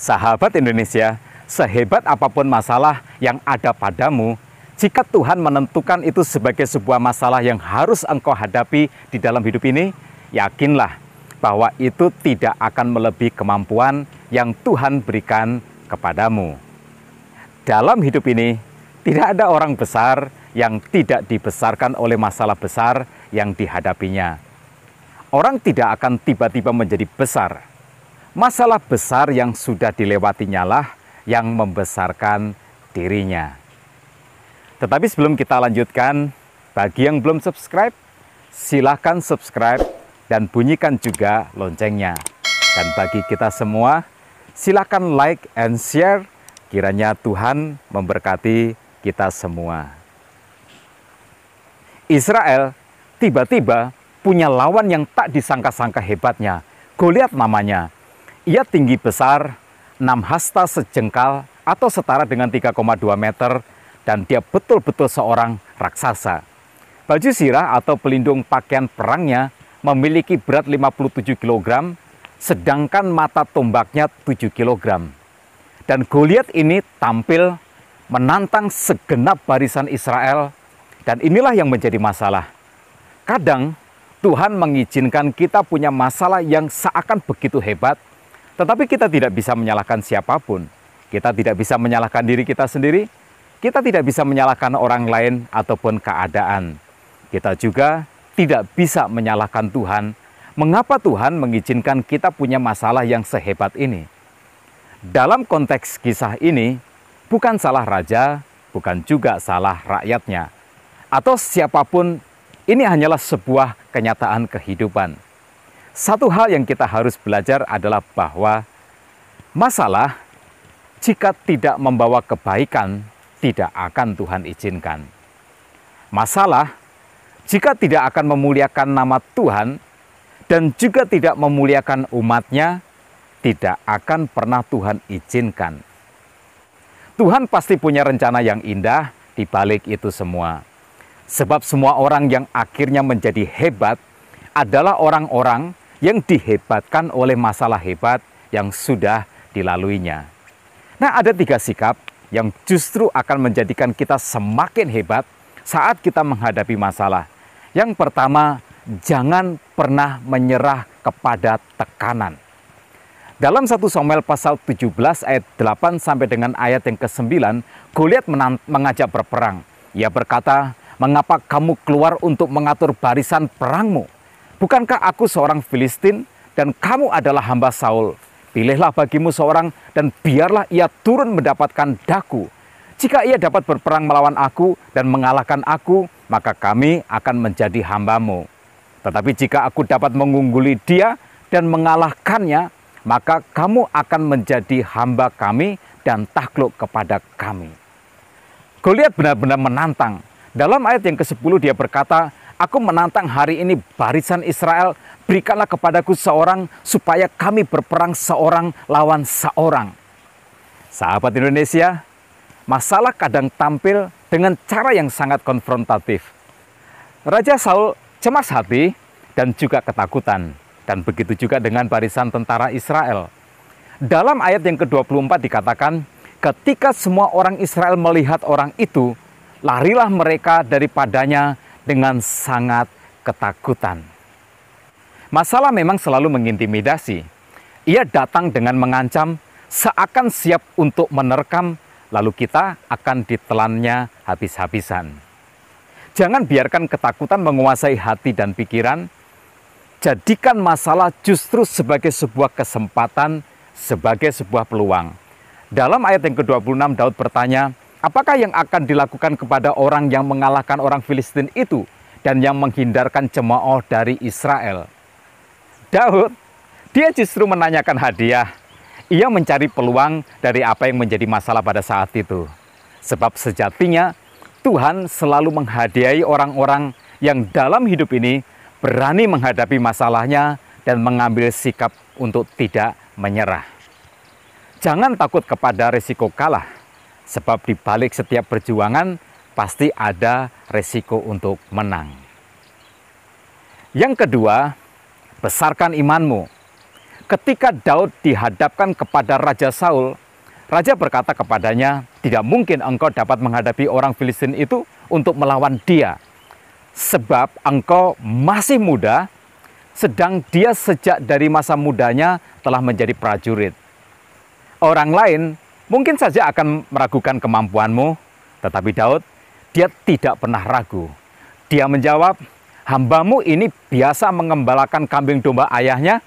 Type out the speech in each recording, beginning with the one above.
Sahabat Indonesia, sehebat apapun masalah yang ada padamu, jika Tuhan menentukan itu sebagai sebuah masalah yang harus engkau hadapi di dalam hidup ini, yakinlah bahwa itu tidak akan melebihi kemampuan yang Tuhan berikan kepadamu. Dalam hidup ini, tidak ada orang besar yang tidak dibesarkan oleh masalah besar yang dihadapinya. Orang tidak akan tiba-tiba menjadi besar, Masalah besar yang sudah dilewatinya lah yang membesarkan dirinya. Tetapi sebelum kita lanjutkan, bagi yang belum subscribe, silahkan subscribe dan bunyikan juga loncengnya. Dan bagi kita semua, silahkan like and share. Kiranya Tuhan memberkati kita semua. Israel tiba-tiba punya lawan yang tak disangka-sangka hebatnya. Goliat namanya ia tinggi besar, 6 hasta sejengkal atau setara dengan 3,2 meter dan dia betul-betul seorang raksasa. Baju sirah atau pelindung pakaian perangnya memiliki berat 57 kg, sedangkan mata tombaknya 7 kg. Dan Goliat ini tampil menantang segenap barisan Israel dan inilah yang menjadi masalah. Kadang Tuhan mengizinkan kita punya masalah yang seakan begitu hebat tetapi kita tidak bisa menyalahkan siapapun. Kita tidak bisa menyalahkan diri kita sendiri. Kita tidak bisa menyalahkan orang lain ataupun keadaan. Kita juga tidak bisa menyalahkan Tuhan. Mengapa Tuhan mengizinkan kita punya masalah yang sehebat ini? Dalam konteks kisah ini, bukan salah raja, bukan juga salah rakyatnya, atau siapapun. Ini hanyalah sebuah kenyataan kehidupan satu hal yang kita harus belajar adalah bahwa masalah jika tidak membawa kebaikan tidak akan Tuhan izinkan. Masalah jika tidak akan memuliakan nama Tuhan dan juga tidak memuliakan umatnya, tidak akan pernah Tuhan izinkan. Tuhan pasti punya rencana yang indah di balik itu semua. Sebab semua orang yang akhirnya menjadi hebat adalah orang-orang yang dihebatkan oleh masalah hebat yang sudah dilaluinya. Nah, ada tiga sikap yang justru akan menjadikan kita semakin hebat saat kita menghadapi masalah. Yang pertama, jangan pernah menyerah kepada tekanan. Dalam satu Samuel pasal 17 ayat 8 sampai dengan ayat yang ke-9, Goliat mengajak berperang. Ia berkata, "Mengapa kamu keluar untuk mengatur barisan perangmu?" Bukankah aku seorang Filistin dan kamu adalah hamba Saul? Pilihlah bagimu seorang dan biarlah ia turun mendapatkan daku. Jika ia dapat berperang melawan aku dan mengalahkan aku, maka kami akan menjadi hambamu. Tetapi jika aku dapat mengungguli dia dan mengalahkannya, maka kamu akan menjadi hamba kami dan takluk kepada kami. Goliat benar-benar menantang. Dalam ayat yang ke-10 dia berkata, Aku menantang hari ini barisan Israel, berikanlah kepadaku seorang supaya kami berperang seorang lawan seorang. Sahabat Indonesia, masalah kadang tampil dengan cara yang sangat konfrontatif. Raja Saul cemas hati dan juga ketakutan. Dan begitu juga dengan barisan tentara Israel. Dalam ayat yang ke-24 dikatakan, ketika semua orang Israel melihat orang itu, larilah mereka daripadanya dengan sangat ketakutan. Masalah memang selalu mengintimidasi. Ia datang dengan mengancam, seakan siap untuk menerkam, lalu kita akan ditelannya habis-habisan. Jangan biarkan ketakutan menguasai hati dan pikiran. Jadikan masalah justru sebagai sebuah kesempatan, sebagai sebuah peluang. Dalam ayat yang ke-26 Daud bertanya, Apakah yang akan dilakukan kepada orang yang mengalahkan orang Filistin itu dan yang menghindarkan jemaah dari Israel? Daud, dia justru menanyakan hadiah. Ia mencari peluang dari apa yang menjadi masalah pada saat itu. Sebab sejatinya Tuhan selalu menghadiahi orang-orang yang dalam hidup ini berani menghadapi masalahnya dan mengambil sikap untuk tidak menyerah. Jangan takut kepada risiko kalah Sebab di balik setiap perjuangan pasti ada resiko untuk menang. Yang kedua, besarkan imanmu. Ketika Daud dihadapkan kepada Raja Saul, Raja berkata kepadanya, tidak mungkin engkau dapat menghadapi orang Filistin itu untuk melawan dia. Sebab engkau masih muda, sedang dia sejak dari masa mudanya telah menjadi prajurit. Orang lain Mungkin saja akan meragukan kemampuanmu, tetapi Daud, dia tidak pernah ragu. Dia menjawab, hambamu ini biasa mengembalakan kambing domba ayahnya,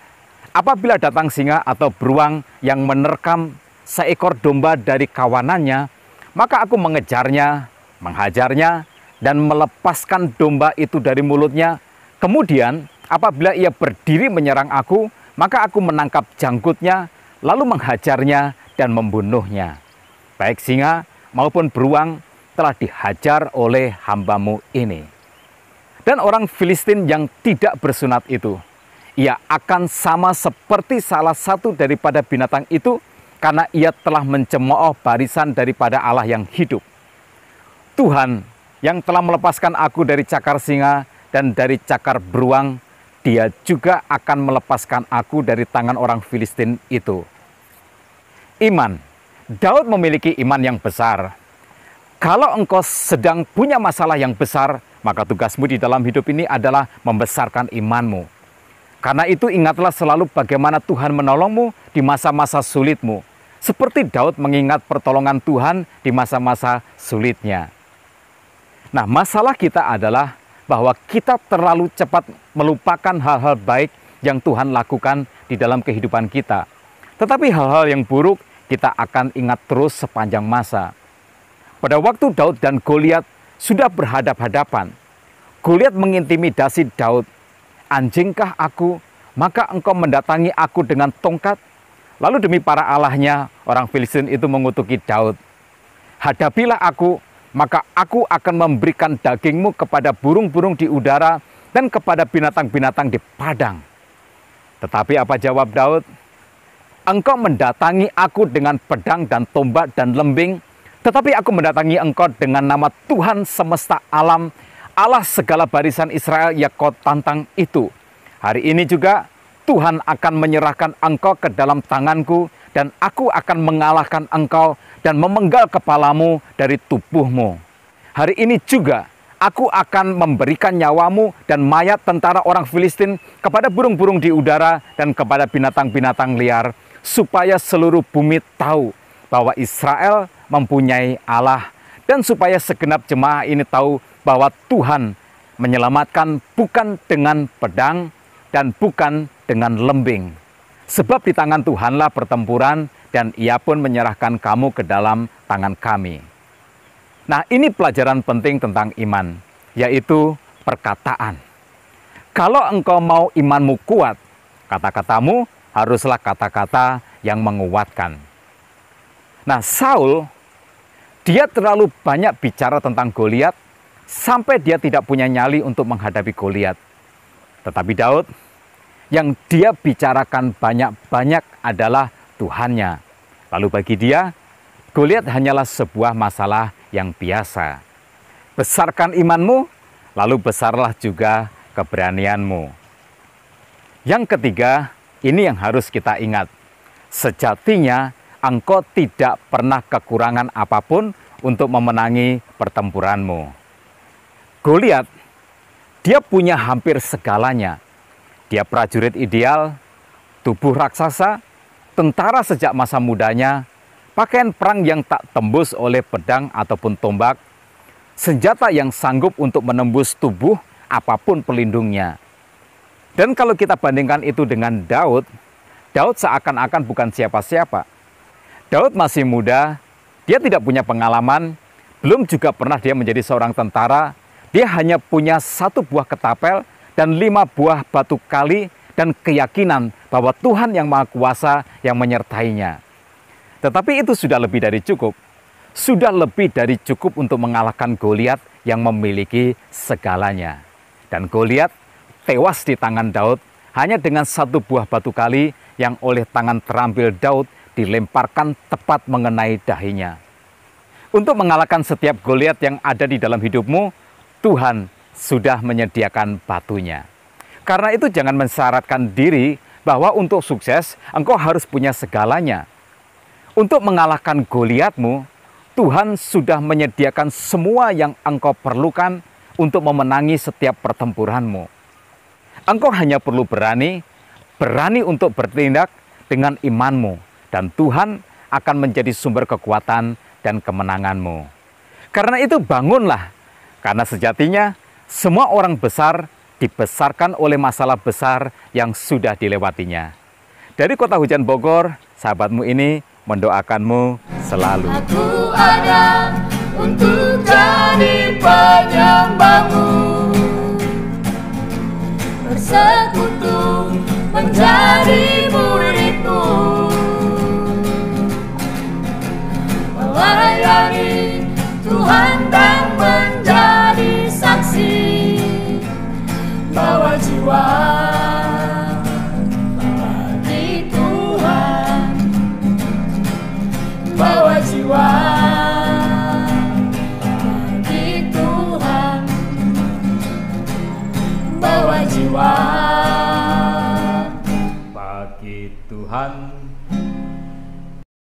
apabila datang singa atau beruang yang menerkam seekor domba dari kawanannya, maka aku mengejarnya, menghajarnya, dan melepaskan domba itu dari mulutnya. Kemudian apabila ia berdiri menyerang aku, maka aku menangkap janggutnya, lalu menghajarnya dan membunuhnya. Baik singa maupun beruang telah dihajar oleh hambamu ini. Dan orang Filistin yang tidak bersunat itu, ia akan sama seperti salah satu daripada binatang itu karena ia telah mencemooh barisan daripada Allah yang hidup. Tuhan yang telah melepaskan aku dari cakar singa dan dari cakar beruang, dia juga akan melepaskan aku dari tangan orang Filistin itu iman. Daud memiliki iman yang besar. Kalau engkau sedang punya masalah yang besar, maka tugasmu di dalam hidup ini adalah membesarkan imanmu. Karena itu ingatlah selalu bagaimana Tuhan menolongmu di masa-masa sulitmu. Seperti Daud mengingat pertolongan Tuhan di masa-masa sulitnya. Nah, masalah kita adalah bahwa kita terlalu cepat melupakan hal-hal baik yang Tuhan lakukan di dalam kehidupan kita. Tetapi hal-hal yang buruk kita akan ingat terus sepanjang masa. Pada waktu Daud dan Goliat sudah berhadap-hadapan, Goliat mengintimidasi Daud, "Anjingkah aku? Maka engkau mendatangi aku dengan tongkat?" Lalu demi para allahnya, orang Filistin itu mengutuki Daud, "Hadapilah aku, maka aku akan memberikan dagingmu kepada burung-burung di udara dan kepada binatang-binatang di padang." Tetapi apa jawab Daud? engkau mendatangi aku dengan pedang dan tombak dan lembing, tetapi aku mendatangi engkau dengan nama Tuhan semesta alam, Allah segala barisan Israel yang kau tantang itu. Hari ini juga Tuhan akan menyerahkan engkau ke dalam tanganku, dan aku akan mengalahkan engkau dan memenggal kepalamu dari tubuhmu. Hari ini juga aku akan memberikan nyawamu dan mayat tentara orang Filistin kepada burung-burung di udara dan kepada binatang-binatang liar supaya seluruh bumi tahu bahwa Israel mempunyai Allah dan supaya segenap jemaah ini tahu bahwa Tuhan menyelamatkan bukan dengan pedang dan bukan dengan lembing. Sebab di tangan Tuhanlah pertempuran dan ia pun menyerahkan kamu ke dalam tangan kami. Nah ini pelajaran penting tentang iman, yaitu perkataan. Kalau engkau mau imanmu kuat, kata-katamu haruslah kata-kata yang menguatkan. Nah, Saul dia terlalu banyak bicara tentang Goliat sampai dia tidak punya nyali untuk menghadapi Goliat. Tetapi Daud yang dia bicarakan banyak-banyak adalah Tuhannya. Lalu bagi dia, Goliat hanyalah sebuah masalah yang biasa. Besarkan imanmu, lalu besarlah juga keberanianmu. Yang ketiga, ini yang harus kita ingat. Sejatinya engkau tidak pernah kekurangan apapun untuk memenangi pertempuranmu. Goliat, dia punya hampir segalanya. Dia prajurit ideal, tubuh raksasa, tentara sejak masa mudanya, pakaian perang yang tak tembus oleh pedang ataupun tombak, senjata yang sanggup untuk menembus tubuh apapun pelindungnya. Dan kalau kita bandingkan itu dengan Daud, Daud seakan-akan bukan siapa-siapa. Daud masih muda, dia tidak punya pengalaman, belum juga pernah dia menjadi seorang tentara. Dia hanya punya satu buah ketapel dan lima buah batu kali dan keyakinan bahwa Tuhan yang Maha Kuasa yang menyertainya. Tetapi itu sudah lebih dari cukup. Sudah lebih dari cukup untuk mengalahkan Goliat yang memiliki segalanya. Dan Goliat tewas di tangan Daud hanya dengan satu buah batu kali yang oleh tangan terampil Daud dilemparkan tepat mengenai dahinya. Untuk mengalahkan setiap Goliat yang ada di dalam hidupmu, Tuhan sudah menyediakan batunya. Karena itu jangan mensyaratkan diri bahwa untuk sukses engkau harus punya segalanya. Untuk mengalahkan Goliatmu, Tuhan sudah menyediakan semua yang engkau perlukan untuk memenangi setiap pertempuranmu. Engkau hanya perlu berani, berani untuk bertindak dengan imanmu, dan Tuhan akan menjadi sumber kekuatan dan kemenanganmu. Karena itu, bangunlah, karena sejatinya semua orang besar dibesarkan oleh masalah besar yang sudah dilewatinya. Dari kota hujan Bogor, sahabatmu ini mendoakanmu selalu. Aku ada